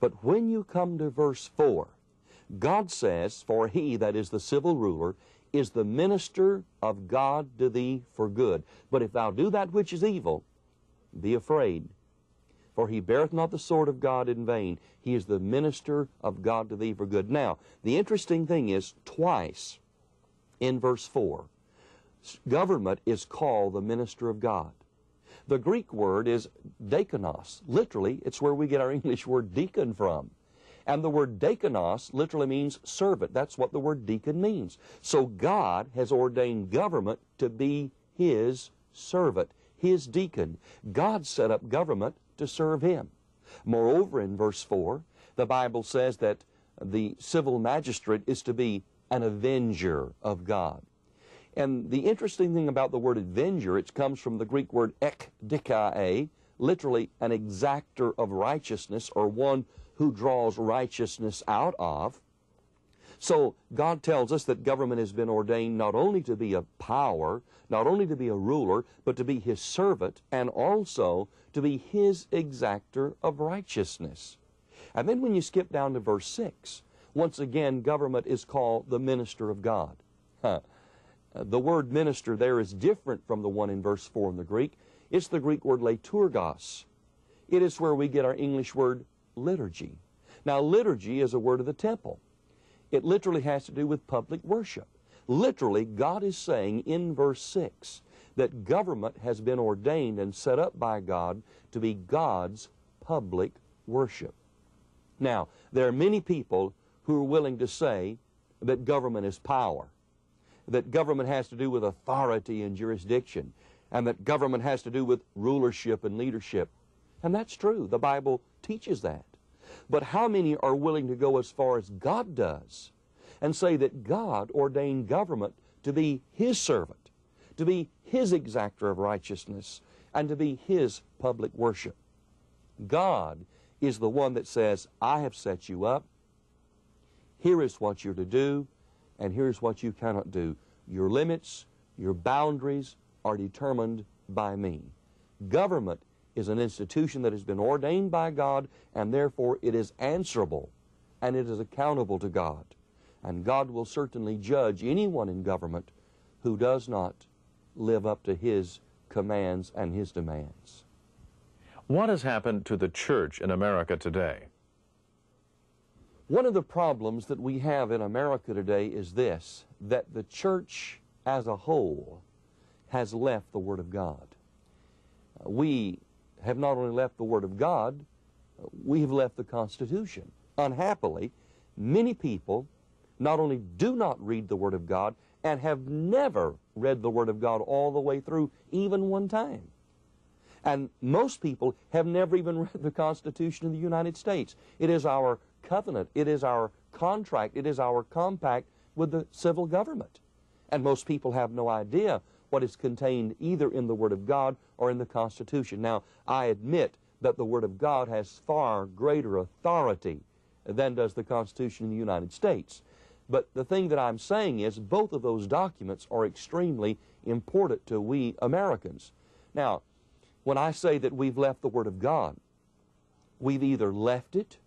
But when you come to verse 4, God says, For he, that is the civil ruler, is the minister of God to thee for good. But if thou do that which is evil, be afraid. For he beareth not the sword of God in vain. He is the minister of God to thee for good. Now, the interesting thing is, twice in verse 4, government is called the minister of God. The Greek word is deaconos. Literally, it's where we get our English word deacon from. And the word deaconos literally means servant. That's what the word deacon means. So God has ordained government to be his servant, his deacon. God set up government to serve him. Moreover, in verse 4, the Bible says that the civil magistrate is to be an avenger of God. And the interesting thing about the word avenger, it comes from the Greek word ekdikae, literally an exactor of righteousness or one who draws righteousness out of. So God tells us that government has been ordained not only to be a power, not only to be a ruler, but to be his servant and also to be his exactor of righteousness. And then when you skip down to verse 6, once again, government is called the minister of God. Huh the word minister there is different from the one in verse 4 in the Greek. It's the Greek word liturgos. It is where we get our English word liturgy. Now, liturgy is a word of the temple. It literally has to do with public worship. Literally, God is saying in verse 6 that government has been ordained and set up by God to be God's public worship. Now, there are many people who are willing to say that government is power that government has to do with authority and jurisdiction, and that government has to do with rulership and leadership. And that's true. The Bible teaches that. But how many are willing to go as far as God does and say that God ordained government to be His servant, to be His exactor of righteousness, and to be His public worship? God is the one that says, I have set you up. Here is what you're to do, and here's what you cannot do. Your limits, your boundaries are determined by me. Government is an institution that has been ordained by God, and therefore it is answerable and it is accountable to God. And God will certainly judge anyone in government who does not live up to his commands and his demands. What has happened to the church in America today? One of the problems that we have in America today is this, that the church as a whole has left the Word of God. Uh, we have not only left the Word of God, uh, we have left the Constitution. Unhappily, many people not only do not read the Word of God and have never read the Word of God all the way through, even one time. And most people have never even read the Constitution of the United States. It is our covenant. It is our contract. It is our compact with the civil government. And most people have no idea what is contained either in the Word of God or in the Constitution. Now, I admit that the Word of God has far greater authority than does the Constitution in the United States. But the thing that I'm saying is both of those documents are extremely important to we Americans. Now, when I say that we've left the Word of God, we've either left it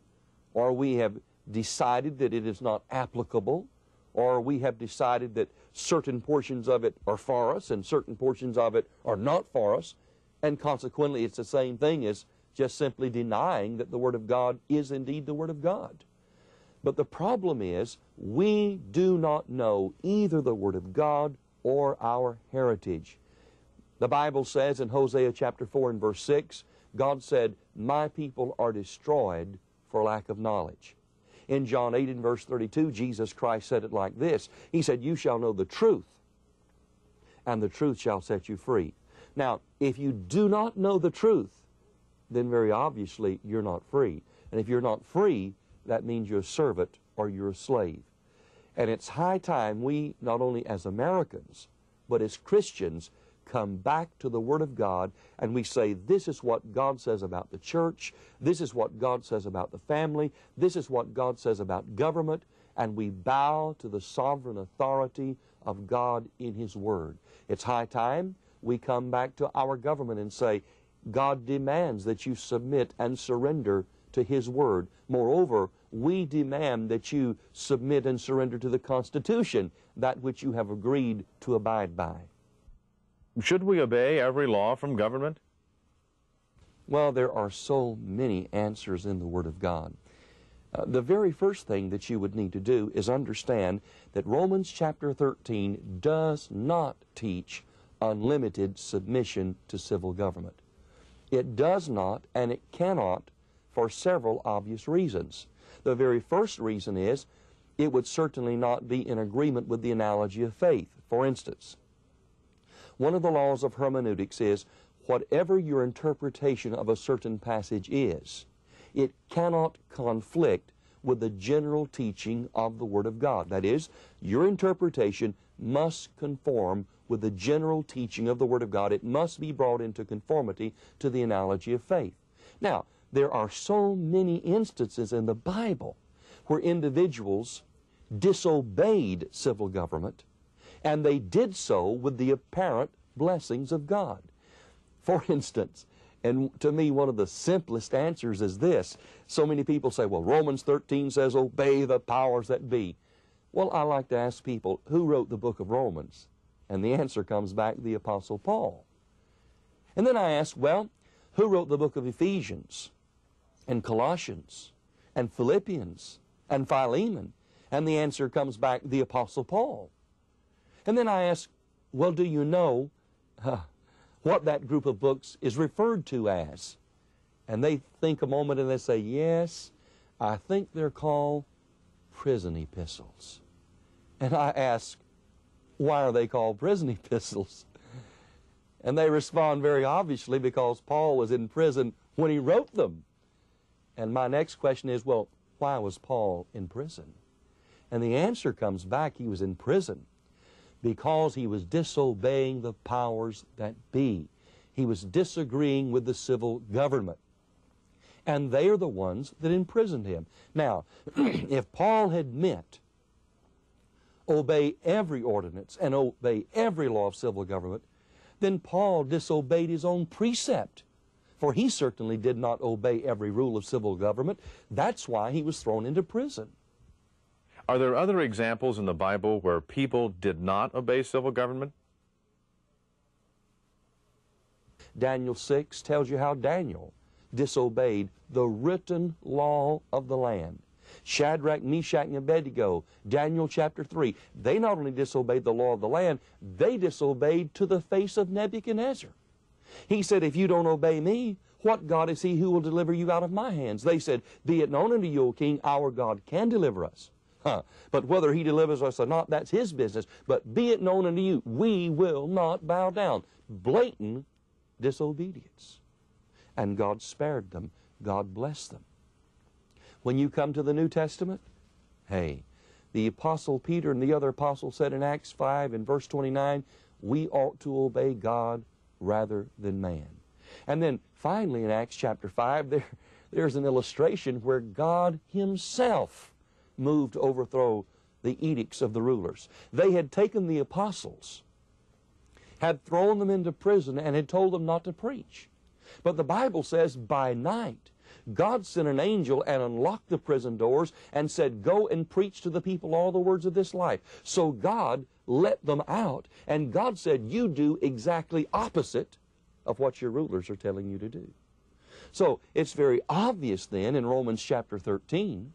or we have decided that it is not applicable, or we have decided that certain portions of it are for us and certain portions of it are not for us, and consequently it's the same thing as just simply denying that the Word of God is indeed the Word of God. But the problem is we do not know either the Word of God or our heritage. The Bible says in Hosea chapter 4 and verse 6, God said, My people are destroyed for lack of knowledge. In John 8 and verse 32, Jesus Christ said it like this He said, You shall know the truth, and the truth shall set you free. Now, if you do not know the truth, then very obviously you're not free. And if you're not free, that means you're a servant or you're a slave. And it's high time we, not only as Americans, but as Christians, come back to the Word of God and we say, this is what God says about the church, this is what God says about the family, this is what God says about government, and we bow to the sovereign authority of God in His Word. It's high time we come back to our government and say, God demands that you submit and surrender to His Word. Moreover, we demand that you submit and surrender to the Constitution that which you have agreed to abide by should we obey every law from government? Well, there are so many answers in the Word of God. Uh, the very first thing that you would need to do is understand that Romans chapter 13 does not teach unlimited submission to civil government. It does not and it cannot for several obvious reasons. The very first reason is it would certainly not be in agreement with the analogy of faith. For instance, one of the laws of hermeneutics is whatever your interpretation of a certain passage is, it cannot conflict with the general teaching of the Word of God. That is, your interpretation must conform with the general teaching of the Word of God. It must be brought into conformity to the analogy of faith. Now, there are so many instances in the Bible where individuals disobeyed civil government and they did so with the apparent blessings of God. For instance, and to me, one of the simplest answers is this. So many people say, well, Romans 13 says, obey the powers that be. Well, I like to ask people, who wrote the book of Romans? And the answer comes back, the Apostle Paul. And then I ask, well, who wrote the book of Ephesians and Colossians and Philippians and Philemon? And the answer comes back, the Apostle Paul. And then I ask, well, do you know what that group of books is referred to as? And they think a moment and they say, yes, I think they're called prison epistles. And I ask, why are they called prison epistles? And they respond very obviously because Paul was in prison when he wrote them. And my next question is, well, why was Paul in prison? And the answer comes back, he was in prison because he was disobeying the powers that be. He was disagreeing with the civil government. And they are the ones that imprisoned him. Now, if Paul had meant obey every ordinance and obey every law of civil government, then Paul disobeyed his own precept, for he certainly did not obey every rule of civil government. That's why he was thrown into prison. Are there other examples in the Bible where people did not obey civil government? Daniel 6 tells you how Daniel disobeyed the written law of the land. Shadrach, Meshach, and Abednego, Daniel chapter 3, they not only disobeyed the law of the land, they disobeyed to the face of Nebuchadnezzar. He said, If you don't obey me, what God is he who will deliver you out of my hands? They said, Be it known unto you, O king, our God can deliver us. Huh. But whether he delivers us or not, that's his business. But be it known unto you, we will not bow down. Blatant disobedience. And God spared them. God blessed them. When you come to the New Testament, hey, the Apostle Peter and the other apostles said in Acts 5 and verse 29, we ought to obey God rather than man. And then finally in Acts chapter 5, there, there's an illustration where God himself moved to overthrow the edicts of the rulers. They had taken the apostles, had thrown them into prison, and had told them not to preach. But the Bible says, by night, God sent an angel and unlocked the prison doors and said, Go and preach to the people all the words of this life. So God let them out, and God said, You do exactly opposite of what your rulers are telling you to do. So it's very obvious then in Romans chapter 13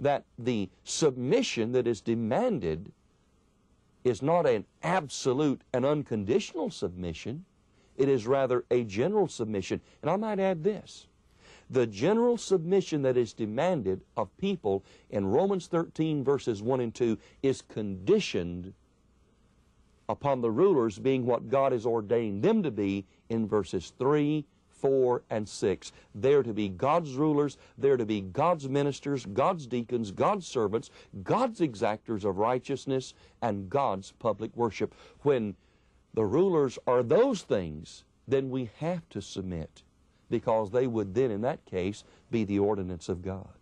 that the submission that is demanded is not an absolute and unconditional submission, it is rather a general submission. And I might add this the general submission that is demanded of people in Romans 13, verses 1 and 2, is conditioned upon the rulers being what God has ordained them to be in verses 3 4, and 6. They're to be God's rulers. They're to be God's ministers, God's deacons, God's servants, God's exactors of righteousness, and God's public worship. When the rulers are those things, then we have to submit because they would then, in that case, be the ordinance of God.